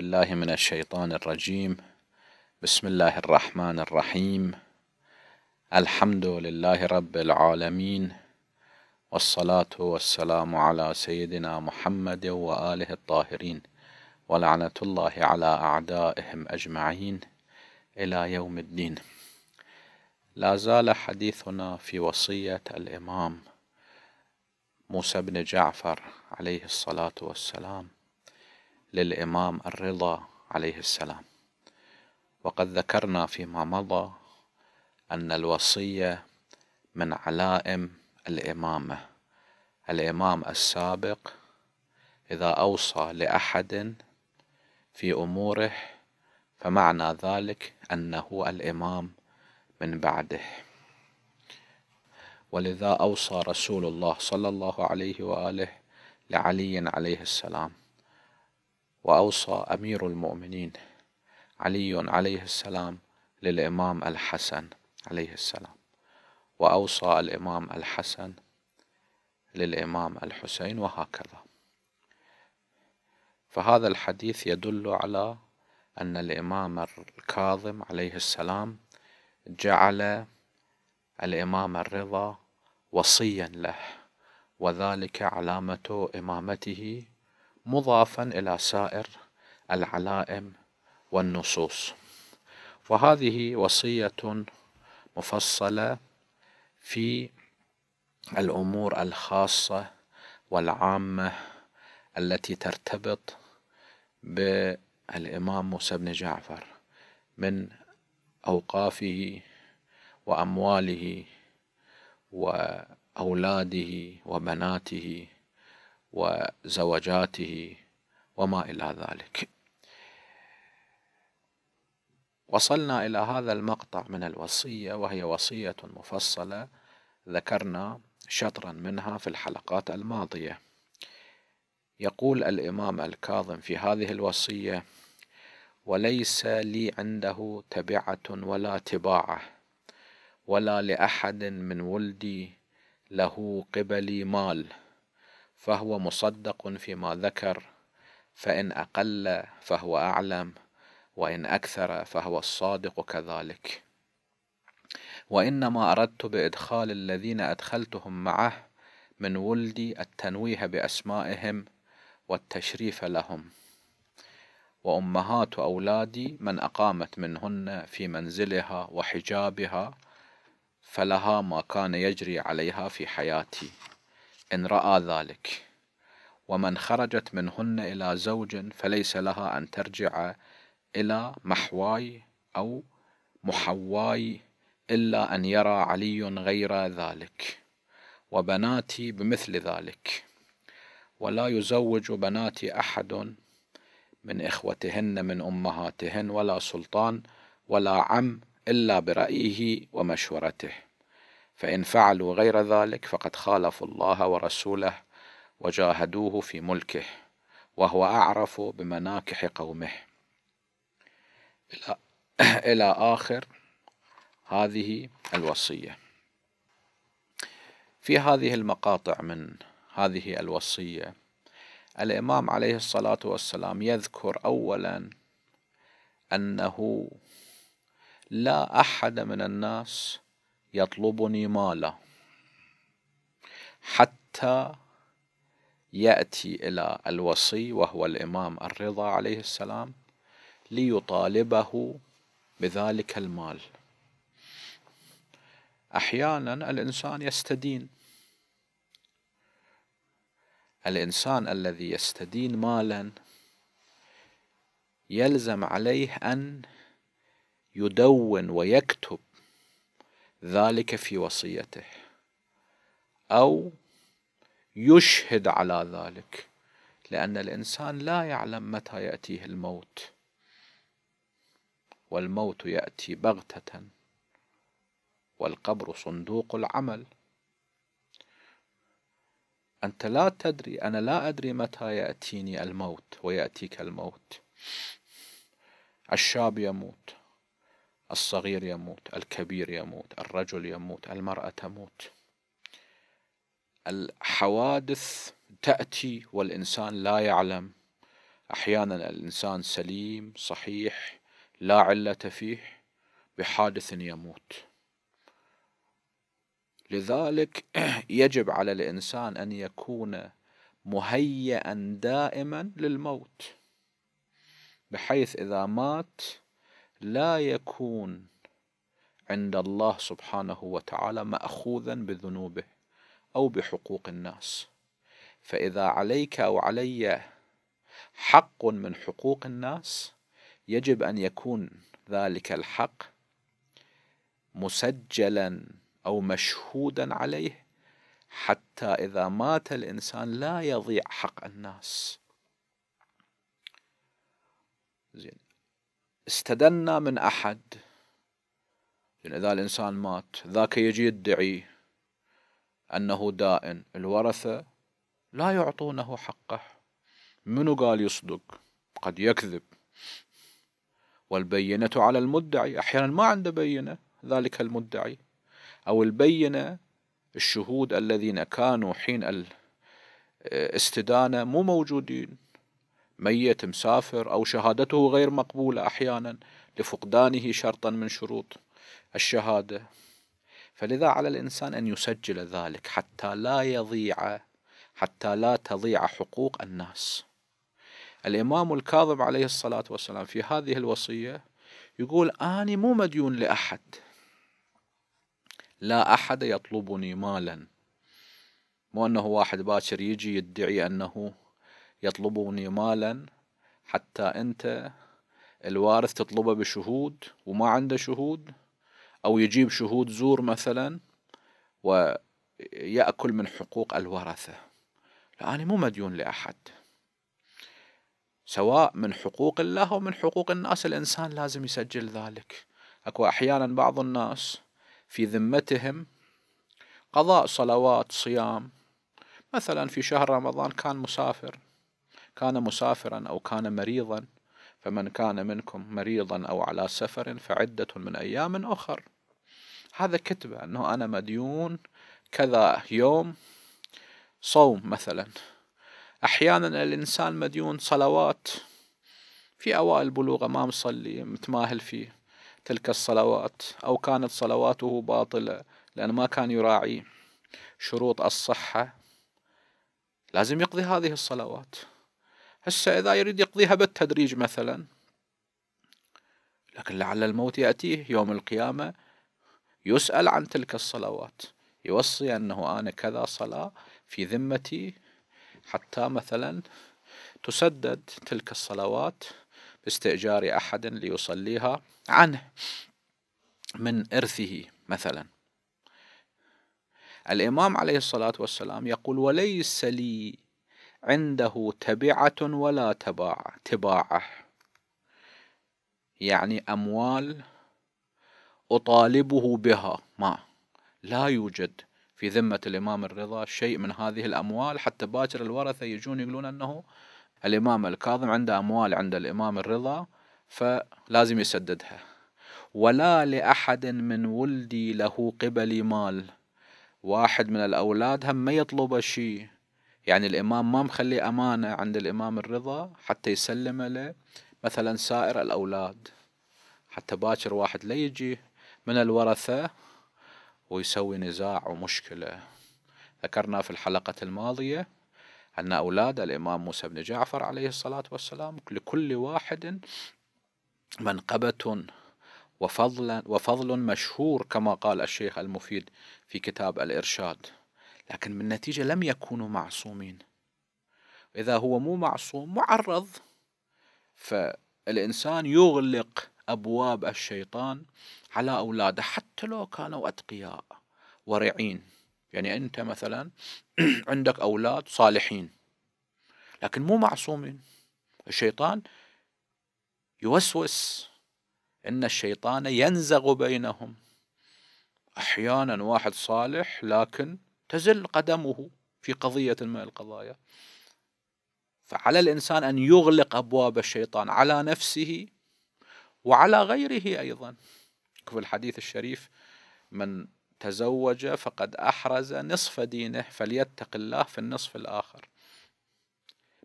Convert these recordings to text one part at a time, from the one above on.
بالله من الشيطان الرجيم بسم الله الرحمن الرحيم الحمد لله رب العالمين والصلاة والسلام على سيدنا محمد وآله الطاهرين ولعنة الله على أعدائهم أجمعين إلى يوم الدين لا زال حديثنا في وصية الإمام موسى بن جعفر عليه الصلاة والسلام للإمام الرضا عليه السلام وقد ذكرنا فيما مضى أن الوصية من علائم الإمامة الإمام السابق إذا أوصى لأحد في أموره فمعنى ذلك أنه الإمام من بعده ولذا أوصى رسول الله صلى الله عليه وآله لعلي عليه السلام وأوصى أمير المؤمنين علي عليه السلام للإمام الحسن عليه السلام وأوصى الإمام الحسن للإمام الحسين وهكذا فهذا الحديث يدل على أن الإمام الكاظم عليه السلام جعل الإمام الرضا وصيا له وذلك علامة إمامته مضافا إلى سائر العلائم والنصوص وهذه وصية مفصلة في الأمور الخاصة والعامة التي ترتبط بالإمام موسى بن جعفر من أوقافه وأمواله وأولاده وبناته وزوجاته وما إلى ذلك وصلنا إلى هذا المقطع من الوصية وهي وصية مفصلة ذكرنا شطرا منها في الحلقات الماضية يقول الإمام الكاظم في هذه الوصية وليس لي عنده تبعة ولا تباعة ولا لأحد من ولدي له قبلي مال فهو مصدق فيما ذكر فإن أقل فهو أعلم وإن أكثر فهو الصادق كذلك وإنما أردت بإدخال الذين أدخلتهم معه من ولدي التنويه بأسمائهم والتشريف لهم وأمهات أولادي من أقامت منهن في منزلها وحجابها فلها ما كان يجري عليها في حياتي إن رأى ذلك ومن خرجت منهن إلى زوج فليس لها أن ترجع إلى محواي أو محواي إلا أن يرى علي غير ذلك وبناتي بمثل ذلك ولا يزوج بناتي أحد من إخوتهن من أمهاتهن ولا سلطان ولا عم إلا برأيه ومشورته فإن فعلوا غير ذلك فقد خالفوا الله ورسوله وجاهدوه في ملكه وهو أعرف بمناكح قومه إلى, إلى آخر هذه الوصية في هذه المقاطع من هذه الوصية الإمام عليه الصلاة والسلام يذكر أولا أنه لا أحد من الناس يطلبني ماله حتى يأتي إلى الوصي وهو الإمام الرضا عليه السلام ليطالبه بذلك المال أحيانا الإنسان يستدين الإنسان الذي يستدين مالا يلزم عليه أن يدون ويكتب ذلك في وصيته أو يشهد على ذلك لأن الإنسان لا يعلم متى يأتيه الموت والموت يأتي بغتة والقبر صندوق العمل أنت لا تدري أنا لا أدري متى يأتيني الموت ويأتيك الموت الشاب يموت الصغير يموت الكبير يموت الرجل يموت المرأة تموت الحوادث تأتي والإنسان لا يعلم أحيانا الإنسان سليم صحيح لا علة فيه بحادث يموت لذلك يجب على الإنسان أن يكون مهيئا دائما للموت بحيث إذا مات لا يكون عند الله سبحانه وتعالى مأخوذا بذنوبه أو بحقوق الناس فإذا عليك أو علي حق من حقوق الناس يجب أن يكون ذلك الحق مسجلا أو مشهودا عليه حتى إذا مات الإنسان لا يضيع حق الناس زين استدنا من أحد لأن إذا الإنسان مات ذاك يجي يدعي أنه دائن الورثة لا يعطونه حقه منو قال يصدق قد يكذب والبينة على المدعي أحيانا ما عنده بينة ذلك المدعي أو البينة الشهود الذين كانوا حين الاستدانة آه، مو موجودين ميت مسافر أو شهادته غير مقبولة أحيانا لفقدانه شرطا من شروط الشهادة فلذا على الإنسان أن يسجل ذلك حتى لا يضيع حتى لا تضيع حقوق الناس الإمام الكاظم عليه الصلاة والسلام في هذه الوصية يقول أنا مو مديون لأحد لا أحد يطلبني مالا مو أنه واحد باكر يجي يدعي أنه يطلبوني مالا حتى أنت الوارث تطلبه بشهود وما عنده شهود أو يجيب شهود زور مثلا ويأكل من حقوق الورثة لأني مو مديون لأحد سواء من حقوق الله أو من حقوق الناس الإنسان لازم يسجل ذلك أكو أحيانا بعض الناس في ذمتهم قضاء صلوات صيام مثلا في شهر رمضان كان مسافر كان مسافرا أو كان مريضا فمن كان منكم مريضا أو على سفر فعدة من أيام أخر هذا كتبة أنه أنا مديون كذا يوم صوم مثلا أحيانا الإنسان مديون صلوات في أوائل بلوغه ما مصلي متماهل في تلك الصلوات أو كانت صلواته باطلة لان ما كان يراعي شروط الصحة لازم يقضي هذه الصلوات هسه إذا يريد يقضيها بالتدريج مثلا لكن لعل الموت يأتيه يوم القيامة يسأل عن تلك الصلوات يوصي أنه أنا كذا صلاة في ذمتي حتى مثلا تسدد تلك الصلوات باستئجار أحد ليصليها عنه من إرثه مثلا الإمام عليه الصلاة والسلام يقول وليس لي عنده تبعة ولا تباع تباعة يعني أموال أطالبه بها ما لا يوجد في ذمة الإمام الرضا شيء من هذه الأموال حتى باكر الورثة يجون يقولون أنه الإمام الكاظم عنده أموال عند الإمام الرضا فلازم يسددها ولا لأحد من ولدي له قبلي مال واحد من الأولاد هم ما يطلب شيء يعني الإمام ما مخلي أمانة عند الإمام الرضا حتى يسلم له مثلا سائر الأولاد حتى باكر واحد لا يجي من الورثة ويسوي نزاع ومشكلة ذكرنا في الحلقة الماضية أن أولاد الإمام موسى بن جعفر عليه الصلاة والسلام لكل واحد منقبة وفضل, وفضل مشهور كما قال الشيخ المفيد في كتاب الإرشاد لكن بالنتيجة لم يكونوا معصومين إذا هو مو معصوم معرض فالإنسان يغلق أبواب الشيطان على أولاده حتى لو كانوا أتقياء ورعين يعني أنت مثلا عندك أولاد صالحين لكن مو معصومين الشيطان يوسوس إن الشيطان ينزغ بينهم أحيانا واحد صالح لكن تزل قدمه في قضية ما القضايا فعلى الإنسان أن يغلق أبواب الشيطان على نفسه وعلى غيره أيضا في الحديث الشريف من تزوج فقد أحرز نصف دينه فليتق الله في النصف الآخر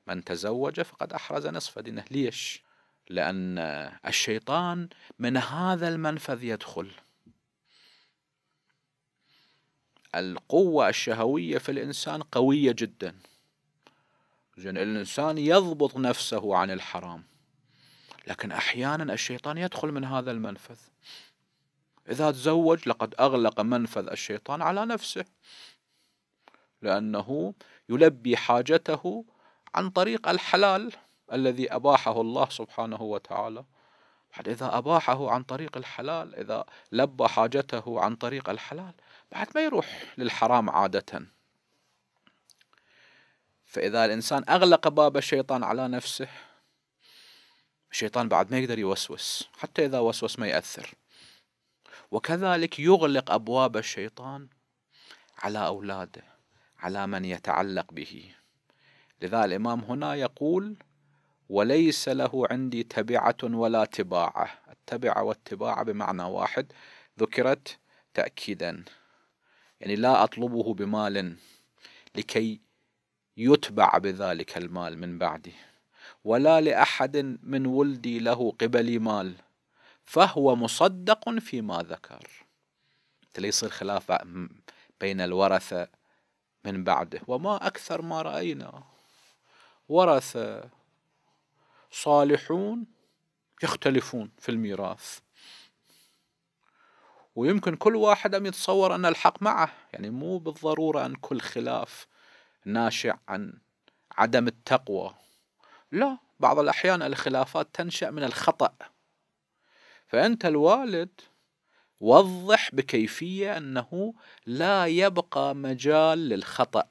من تزوج فقد أحرز نصف دينه ليش؟ لأن الشيطان من هذا المنفذ يدخل القوة الشهوية في الإنسان قوية جدا زين الإنسان يضبط نفسه عن الحرام لكن أحيانا الشيطان يدخل من هذا المنفذ إذا تزوج لقد أغلق منفذ الشيطان على نفسه لأنه يلبي حاجته عن طريق الحلال الذي أباحه الله سبحانه وتعالى إذا أباحه عن طريق الحلال إذا لبى حاجته عن طريق الحلال بعد ما يروح للحرام عادة فإذا الإنسان أغلق باب الشيطان على نفسه الشيطان بعد ما يقدر يوسوس حتى إذا وسوس ما يأثر وكذلك يغلق أبواب الشيطان على أولاده على من يتعلق به لذا الإمام هنا يقول وليس له عندي تبعة ولا تباعة التبعة والتباعة بمعنى واحد ذكرت تأكيدا يعني لا أطلبه بمال لكي يتبع بذلك المال من بعدي ولا لأحد من ولدي له قبلي مال فهو مصدق فيما ذكر ليصير خلاف بين الورثة من بعده وما أكثر ما رأينا ورثة صالحون يختلفون في الميراث ويمكن كل واحد أن يتصور أن الحق معه يعني مو بالضرورة أن كل خلاف ناشئ عن عدم التقوى لا بعض الأحيان الخلافات تنشأ من الخطأ فأنت الوالد وضح بكيفية أنه لا يبقى مجال للخطأ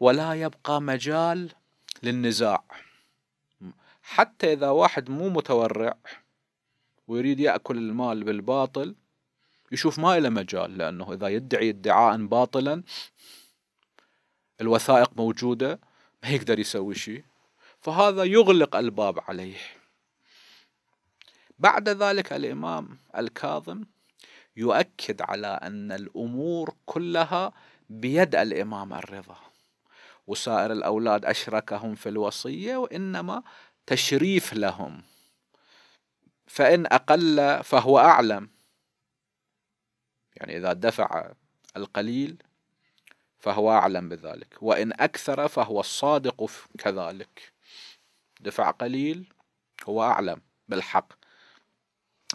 ولا يبقى مجال للنزاع حتى إذا واحد مو متورع ويريد ياكل المال بالباطل يشوف ما له مجال لانه اذا يدعي ادعاء باطلا الوثائق موجوده ما يقدر يسوي شيء فهذا يغلق الباب عليه بعد ذلك الامام الكاظم يؤكد على ان الامور كلها بيد الامام الرضا وسائر الاولاد اشركهم في الوصيه وانما تشريف لهم فإن أقل فهو أعلم يعني إذا دفع القليل فهو أعلم بذلك وإن أكثر فهو الصادق كذلك دفع قليل هو أعلم بالحق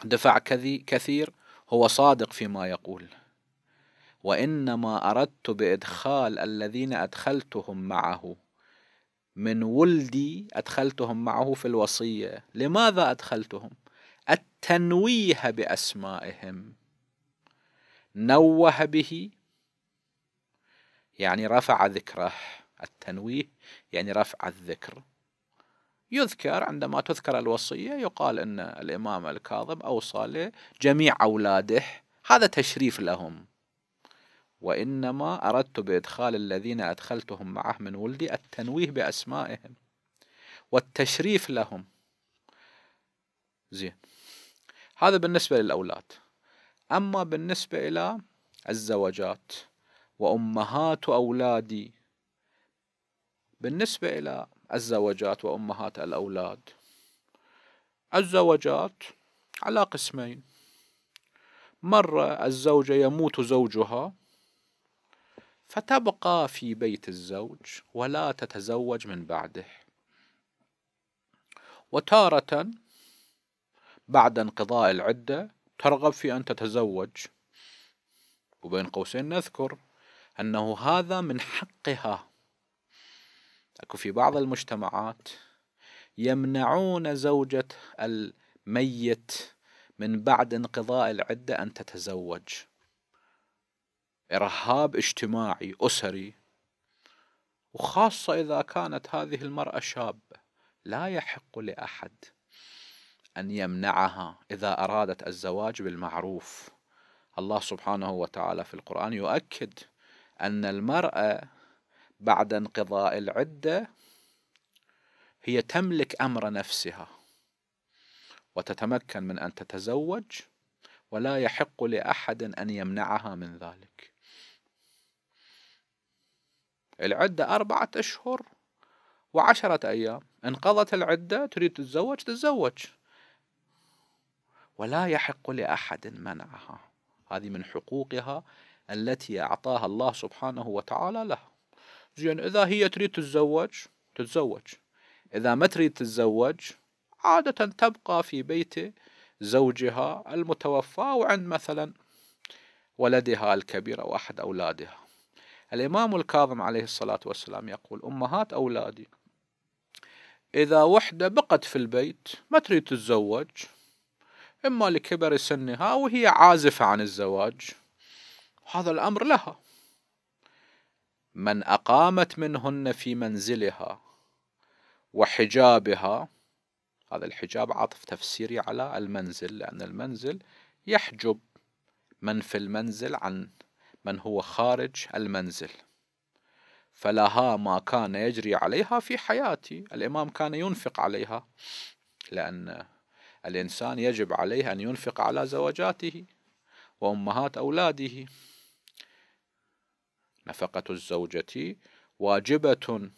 دفع كثير هو صادق فيما يقول وإنما أردت بإدخال الذين أدخلتهم معه من ولدي أدخلتهم معه في الوصية لماذا أدخلتهم التنويه باسمائهم نوه به يعني رفع ذكره التنويه يعني رفع الذكر يذكر عندما تذكر الوصية يقال أن الإمام الكاظم أوصى لجميع أولاده هذا تشريف لهم وإنما أردت بإدخال الذين أدخلتهم معه من ولدي التنويه بأسمائهم والتشريف لهم زين هذا بالنسبة للأولاد أما بالنسبة إلى الزوجات وأمهات أولادي بالنسبة إلى الزوجات وأمهات الأولاد الزوجات على قسمين مرة الزوجة يموت زوجها فتبقى في بيت الزوج ولا تتزوج من بعده وتارة بعد انقضاء العدة ترغب في أن تتزوج وبين قوسين نذكر أنه هذا من حقها أكو في بعض المجتمعات يمنعون زوجة الميت من بعد انقضاء العدة أن تتزوج إرهاب اجتماعي أسري وخاصة إذا كانت هذه المرأة شابة لا يحق لأحد أن يمنعها إذا أرادت الزواج بالمعروف الله سبحانه وتعالى في القرآن يؤكد أن المرأة بعد انقضاء العدة هي تملك أمر نفسها وتتمكن من أن تتزوج ولا يحق لأحد أن يمنعها من ذلك العدة أربعة أشهر وعشرة أيام انقضت العدة تريد تتزوج تتزوج ولا يحق لأحد منعها هذه من حقوقها التي أعطاها الله سبحانه وتعالى لها زين إذا هي تريد تتزوج تتزوج إذا ما تريد تتزوج عادة تبقى في بيت زوجها المتوفى وعند مثلا ولدها الكبير أو أحد أولادها الإمام الكاظم عليه الصلاة والسلام يقول أمهات أولادي إذا وحدة بقت في البيت ما تريد تتزوج إما لكبر سنها وهي عازفة عن الزواج هذا الأمر لها من أقامت منهن في منزلها وحجابها هذا الحجاب عطف تفسيري على المنزل لأن المنزل يحجب من في المنزل عن من هو خارج المنزل فلها ما كان يجري عليها في حياتي الإمام كان ينفق عليها لأن الإنسان يجب عليه أن ينفق على زوجاته وأمهات أولاده نفقة الزوجة واجبة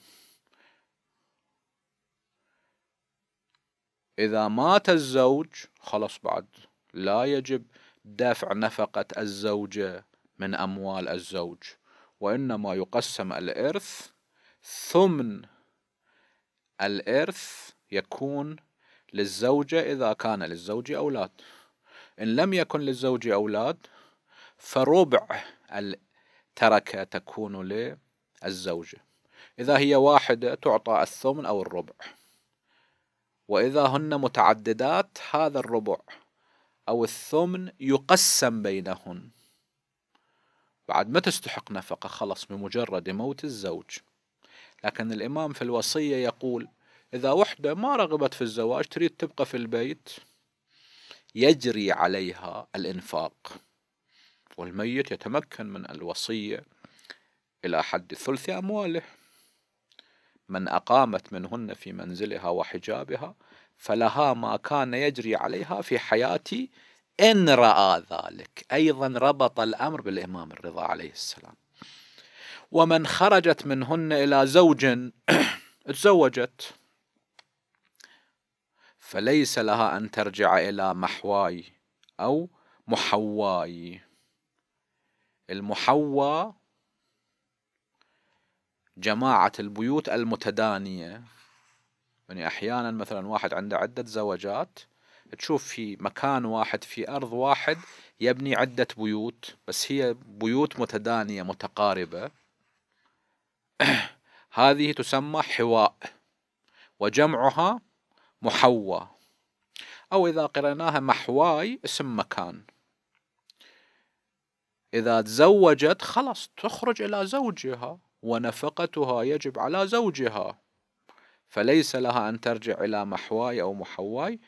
إذا مات الزوج خلص بعد لا يجب دفع نفقة الزوجة من أموال الزوج وإنما يقسم الإرث ثمن الإرث يكون للزوجة إذا كان للزوج أولاد إن لم يكن للزوج أولاد فربع التركة تكون للزوجة إذا هي واحدة تعطى الثمن أو الربع وإذا هن متعددات هذا الربع أو الثمن يقسم بينهن بعد ما تستحق نفقة خلص بمجرد موت الزوج لكن الإمام في الوصية يقول إذا وحدة ما رغبت في الزواج تريد تبقى في البيت يجري عليها الإنفاق والميت يتمكن من الوصية إلى حد ثلث أمواله من أقامت منهن في منزلها وحجابها فلها ما كان يجري عليها في حياتي إن رأى ذلك أيضا ربط الأمر بالإمام الرضا عليه السلام ومن خرجت منهن إلى زوج تزوجت فليس لها أن ترجع إلى محواي أو محواي المحوى جماعة البيوت المتدانية يعني أحيانا مثلا واحد عنده عدة زوجات تشوف في مكان واحد في أرض واحد يبني عدة بيوت بس هي بيوت متدانية متقاربة هذه تسمى حواء وجمعها محوى أو إذا قرأناها محواي اسم مكان إذا تزوجت خلاص تخرج إلى زوجها ونفقتها يجب على زوجها فليس لها أن ترجع إلى محواي أو محواي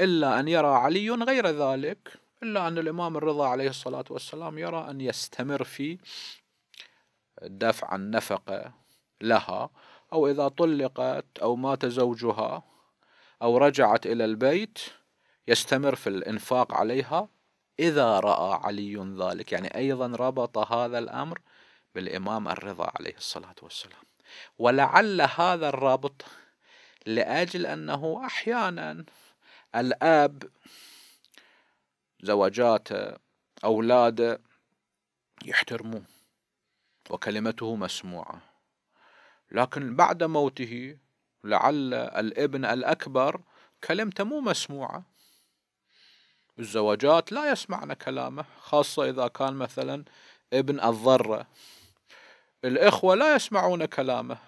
إلا أن يرى علي غير ذلك إلا أن الإمام الرضا عليه الصلاة والسلام يرى أن يستمر في دفع النفقة لها أو إذا طلقت أو مات زوجها أو رجعت إلى البيت يستمر في الإنفاق عليها إذا رأى علي ذلك يعني أيضا ربط هذا الأمر بالإمام الرضا عليه الصلاة والسلام ولعل هذا الرابط لأجل أنه أحيانا الأب زوجاته أولاده يحترموه وكلمته مسموعة لكن بعد موته لعل الابن الأكبر كلمته مو مسموعة الزواجات لا يسمعن كلامه خاصة إذا كان مثلا ابن الضرة الإخوة لا يسمعون كلامه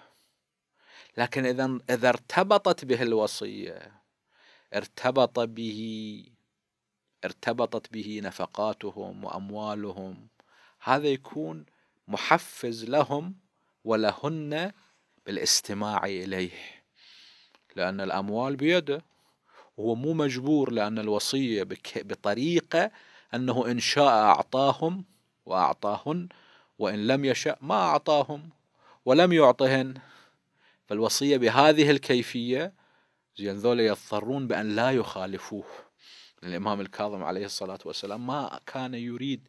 لكن إذا إذا ارتبطت به الوصية ارتبط به ارتبطت به نفقاتهم وأموالهم هذا يكون محفز لهم ولهن بالاستماع إليه لأن الأموال بيده وهو مو مجبور لأن الوصية بطريقة أنه إن شاء أعطاهم وأعطاهن وإن لم يشاء ما أعطاهم ولم يعطهن فالوصية بهذه الكيفية زين ذولا يضطرون بأن لا يخالفوه الإمام الكاظم عليه الصلاة والسلام ما كان يريد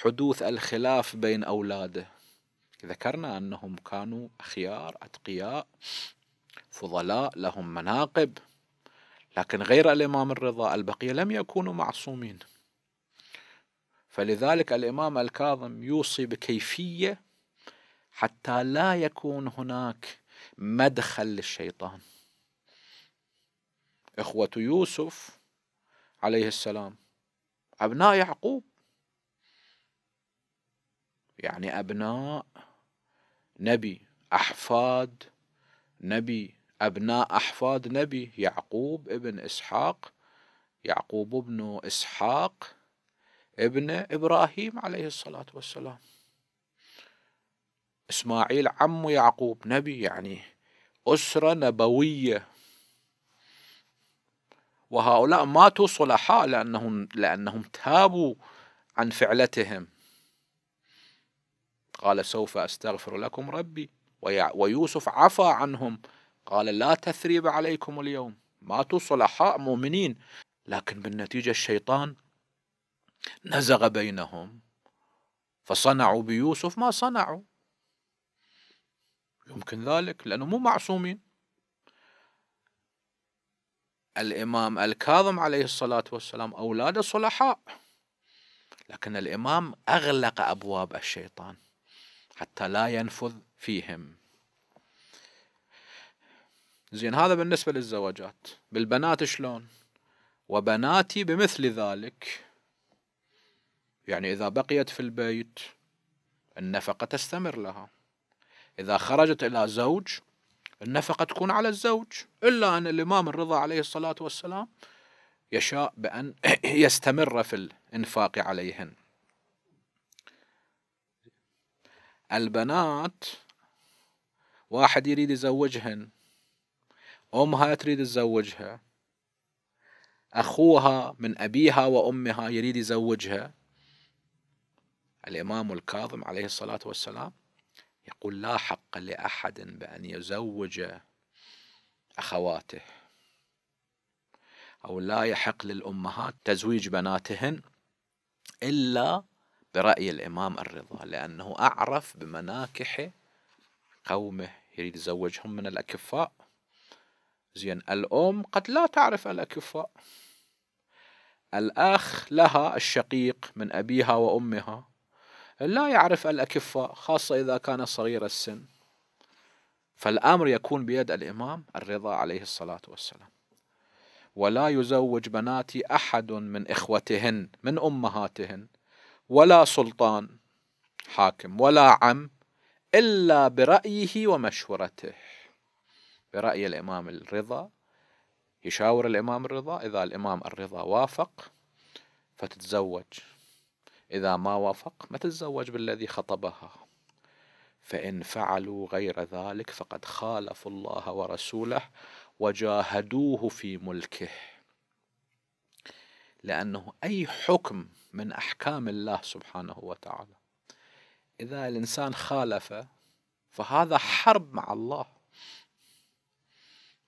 حدوث الخلاف بين أولاده ذكرنا أنهم كانوا أخيار أتقياء فضلاء لهم مناقب لكن غير الإمام الرضا البقية لم يكونوا معصومين فلذلك الإمام الكاظم يوصي بكيفية حتى لا يكون هناك مدخل للشيطان إخوة يوسف عليه السلام أبناء يعقوب يعني أبناء نبي أحفاد نبي أبناء أحفاد نبي يعقوب ابن إسحاق يعقوب ابن إسحاق ابن إبراهيم عليه الصلاة والسلام إسماعيل عم يعقوب نبي يعني أسرة نبوية وهؤلاء ماتوا صلحاء لأنهم, لأنهم تابوا عن فعلتهم قال سوف أستغفر لكم ربي ويوسف عفى عنهم قال لا تثريب عليكم اليوم ماتوا صلحاء مؤمنين لكن بالنتيجة الشيطان نزغ بينهم فصنعوا بيوسف ما صنعوا يمكن ذلك لأنه مو معصومين الإمام الكاظم عليه الصلاة والسلام أولاده صلحاء لكن الإمام أغلق أبواب الشيطان حتى لا ينفذ فيهم زين هذا بالنسبة للزواجات بالبنات شلون وبناتي بمثل ذلك يعني إذا بقيت في البيت النفقة تستمر لها إذا خرجت إلى زوج النفقة تكون على الزوج إلا أن الإمام الرضا عليه الصلاة والسلام يشاء بأن يستمر في الإنفاق عليهن البنات واحد يريد يزوجهن أمها تريد تزوجها أخوها من أبيها وأمها يريد يزوجها الإمام الكاظم عليه الصلاة والسلام يقول لا حق لأحد بأن يزوج أخواته أو لا يحق للأمهات تزويج بناتهن إلا برأي الإمام الرضا لأنه أعرف بمناكح قومه يريد يزوجهم من الأكفاء زين الأم قد لا تعرف الأكفاء الأخ لها الشقيق من أبيها وأمها لا يعرف الأكفاء خاصة إذا كان صغير السن فالأمر يكون بيد الإمام الرضا عليه الصلاة والسلام ولا يزوج بناتي أحد من إخوتهن من أمهاتهن ولا سلطان حاكم ولا عم إلا برأيه ومشورته برأي الإمام الرضا يشاور الإمام الرضا إذا الإمام الرضا وافق فتتزوج إذا ما وافق ما تتزوج بالذي خطبها فإن فعلوا غير ذلك فقد خالفوا الله ورسوله وجاهدوه في ملكه لأنه أي حكم من أحكام الله سبحانه وتعالى إذا الإنسان خالف فهذا حرب مع الله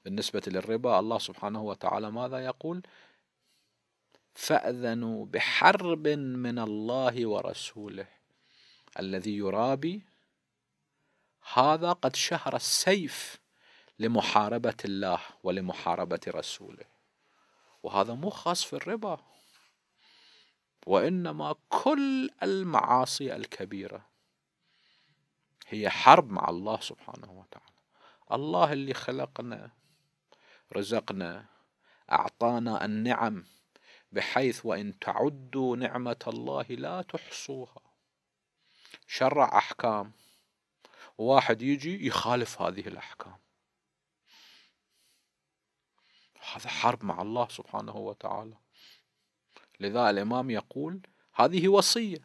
بالنسبة للربا الله سبحانه وتعالى ماذا يقول فأذنوا بحرب من الله ورسوله الذي يرابي هذا قد شهر السيف لمحاربة الله ولمحاربة رسوله وهذا مو خاص في الربا وإنما كل المعاصي الكبيرة هي حرب مع الله سبحانه وتعالى الله اللي خلقنا رزقنا أعطانا النعم بحيث وإن تعدوا نعمة الله لا تحصوها شرع أحكام واحد يجي يخالف هذه الأحكام هذا حرب مع الله سبحانه وتعالى لذا الإمام يقول هذه وصية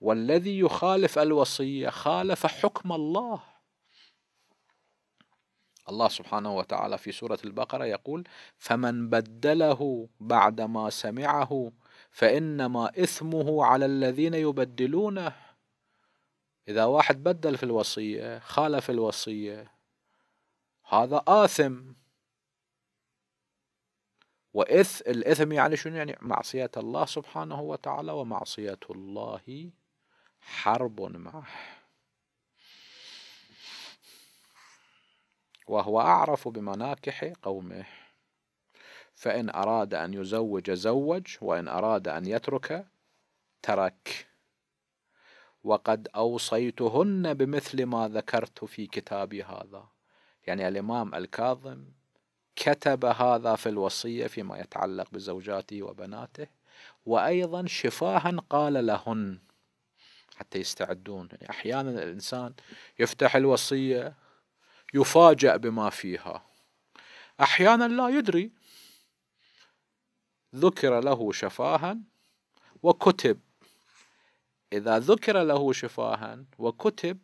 والذي يخالف الوصية خالف حكم الله الله سبحانه وتعالى في سورة البقرة يقول فمن بدله بعدما سمعه فإنما إثمه على الذين يبدلونه إذا واحد بدل في الوصية خالف الوصية هذا آثم وإث الإثم يعني شنو يعني معصية الله سبحانه وتعالى ومعصية الله حرب معه وهو أعرف بمناكح قومه فإن أراد أن يزوج زوج وإن أراد أن يترك ترك وقد أوصيتهن بمثل ما ذكرت في كتابي هذا يعني الإمام الكاظم كتب هذا في الوصية فيما يتعلق بزوجاته وبناته وأيضا شفاها قال لهن حتى يستعدون يعني أحيانا الإنسان يفتح الوصية يفاجأ بما فيها أحيانا لا يدري ذكر له شفاها وكتب إذا ذكر له شفاها وكتب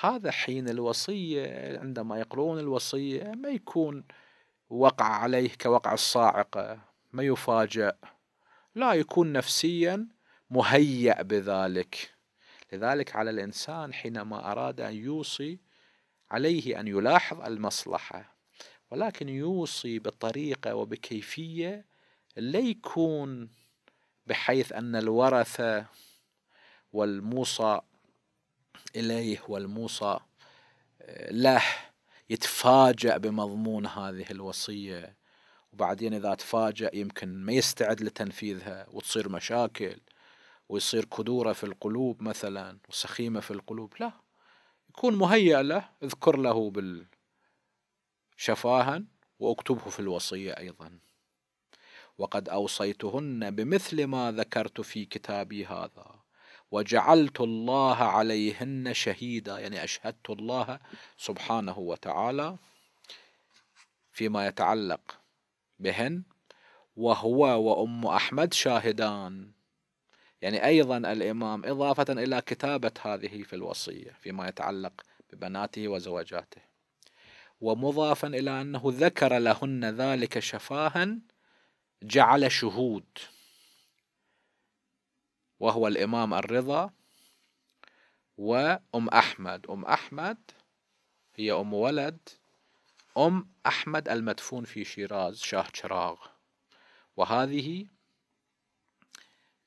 هذا حين الوصية عندما يقرون الوصية ما يكون وقع عليه كوقع الصاعقة ما يفاجأ لا يكون نفسيا مهيأ بذلك لذلك على الإنسان حينما أراد أن يوصي عليه أن يلاحظ المصلحة ولكن يوصي بطريقة وبكيفية لا يكون بحيث أن الورثة والموصى إليه والموصى آه، له يتفاجأ بمضمون هذه الوصية وبعدين إذا تفاجأ يمكن ما يستعد لتنفيذها وتصير مشاكل ويصير كدورة في القلوب مثلا وسخيمة في القلوب لا تكون مهيأ له اذكر له بالشفاها واكتبه في الوصية أيضا وقد أوصيتهن بمثل ما ذكرت في كتابي هذا وجعلت الله عليهن شهيدا يعني أشهدت الله سبحانه وتعالى فيما يتعلق بهن وهو وأم أحمد شاهدان يعني أيضا الإمام إضافة إلى كتابة هذه في الوصية فيما يتعلق ببناته وزوجاته ومضافا إلى أنه ذكر لهن ذلك شفاها جعل شهود وهو الإمام الرضا وأم أحمد أم أحمد هي أم ولد أم أحمد المدفون في شيراز شاه شراغ وهذه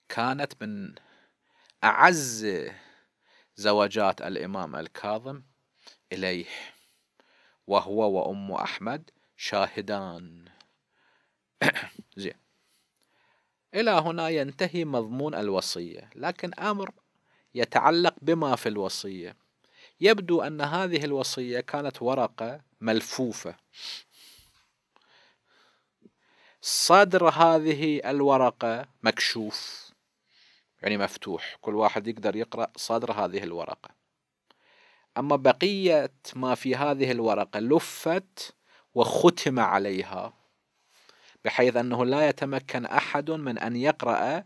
كانت من أعز زواجات الإمام الكاظم إليه وهو وأم أحمد شاهدان زين إلى هنا ينتهي مضمون الوصية لكن أمر يتعلق بما في الوصية يبدو أن هذه الوصية كانت ورقة ملفوفة صدر هذه الورقة مكشوف يعني مفتوح كل واحد يقدر يقرأ صدر هذه الورقة أما بقية ما في هذه الورقة لفت وختم عليها بحيث أنه لا يتمكن أحد من أن يقرأ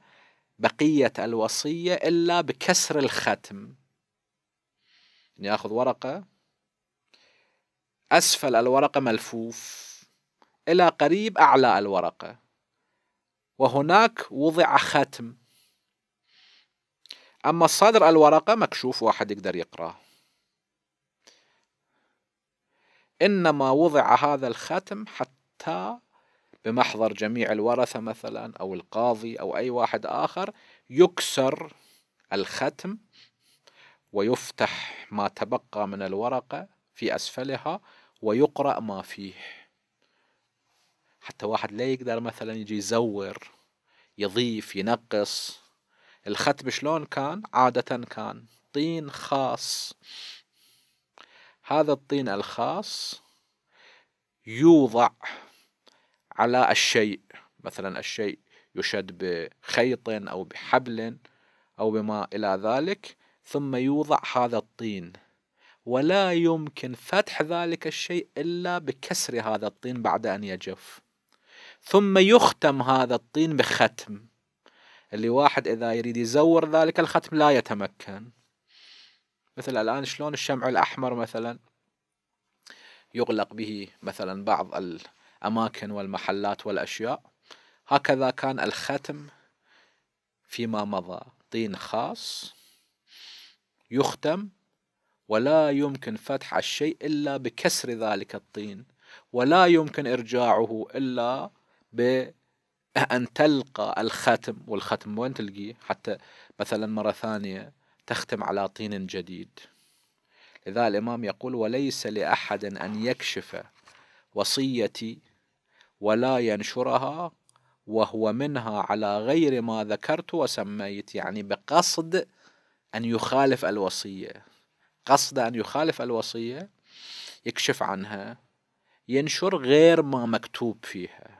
بقية الوصية إلا بكسر الختم يعني ياخذ ورقة أسفل الورقة ملفوف إلى قريب أعلى الورقة وهناك وضع ختم أما الصادر الورقة مكشوف واحد يقدر يقرأه إنما وضع هذا الختم حتى بمحضر جميع الورثة مثلا أو القاضي أو أي واحد آخر يكسر الختم ويفتح ما تبقى من الورقة في أسفلها ويقرأ ما فيه حتى واحد لا يقدر مثلا يجي يزور يضيف ينقص الختم شلون كان عادة كان طين خاص هذا الطين الخاص يوضع على الشيء مثلا الشيء يشد بخيط أو بحبل أو بما إلى ذلك ثم يوضع هذا الطين ولا يمكن فتح ذلك الشيء إلا بكسر هذا الطين بعد أن يجف ثم يختم هذا الطين بختم اللي واحد إذا يريد يزور ذلك الختم لا يتمكن مثل الآن شلون الشمع الأحمر مثلا يغلق به مثلا بعض الأماكن والمحلات والأشياء هكذا كان الختم فيما مضى طين خاص يختم ولا يمكن فتح الشيء إلا بكسر ذلك الطين ولا يمكن إرجاعه إلا ب أن تلقى الختم والختم وين تلقيه حتى مثلا مرة ثانية تختم على طين جديد لذا الإمام يقول وليس لأحد أن يكشف وصيتي ولا ينشرها وهو منها على غير ما ذكرت وسميت يعني بقصد أن يخالف الوصية قصد أن يخالف الوصية يكشف عنها ينشر غير ما مكتوب فيها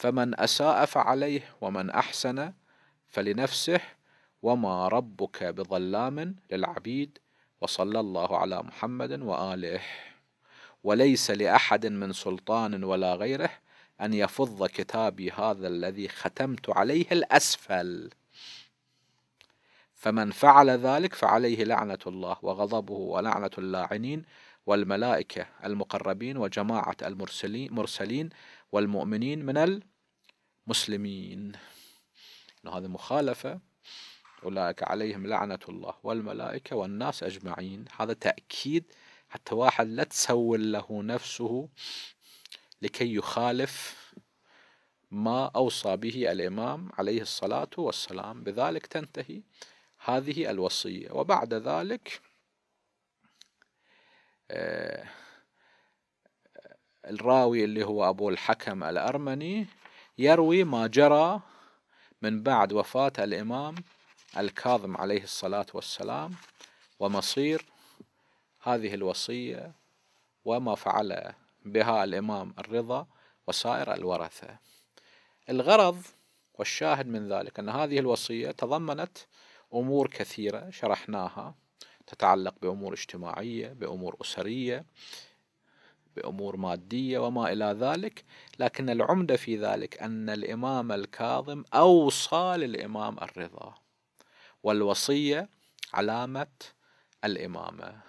فمن أساء فعليه ومن أحسن فلنفسه وما ربك بظلام للعبيد وصلى الله على محمد وآله وليس لأحد من سلطان ولا غيره أن يفض كتابي هذا الذي ختمت عليه الأسفل فمن فعل ذلك فعليه لعنة الله وغضبه ولعنة اللاعنين والملائكة المقربين وجماعة المرسلين والمؤمنين من مسلمين إن هذه مخالفة أولئك عليهم لعنة الله والملائكة والناس أجمعين هذا تأكيد حتى واحد لا تسول له نفسه لكي يخالف ما أوصى به الإمام عليه الصلاة والسلام بذلك تنتهي هذه الوصية وبعد ذلك آه، الراوي اللي هو أبو الحكم الأرمني يروي ما جرى من بعد وفاة الإمام الكاظم عليه الصلاة والسلام ومصير هذه الوصية وما فعل بها الإمام الرضا وسائر الورثة الغرض والشاهد من ذلك أن هذه الوصية تضمنت أمور كثيرة شرحناها تتعلق بأمور اجتماعية بأمور أسرية بأمور مادية وما إلى ذلك لكن العمدة في ذلك أن الإمام الكاظم أوصى للإمام الرضا والوصية علامة الإمامة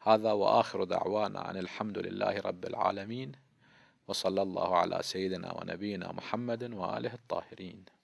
هذا وآخر دعوانا عن الحمد لله رب العالمين وصلى الله على سيدنا ونبينا محمد وآله الطاهرين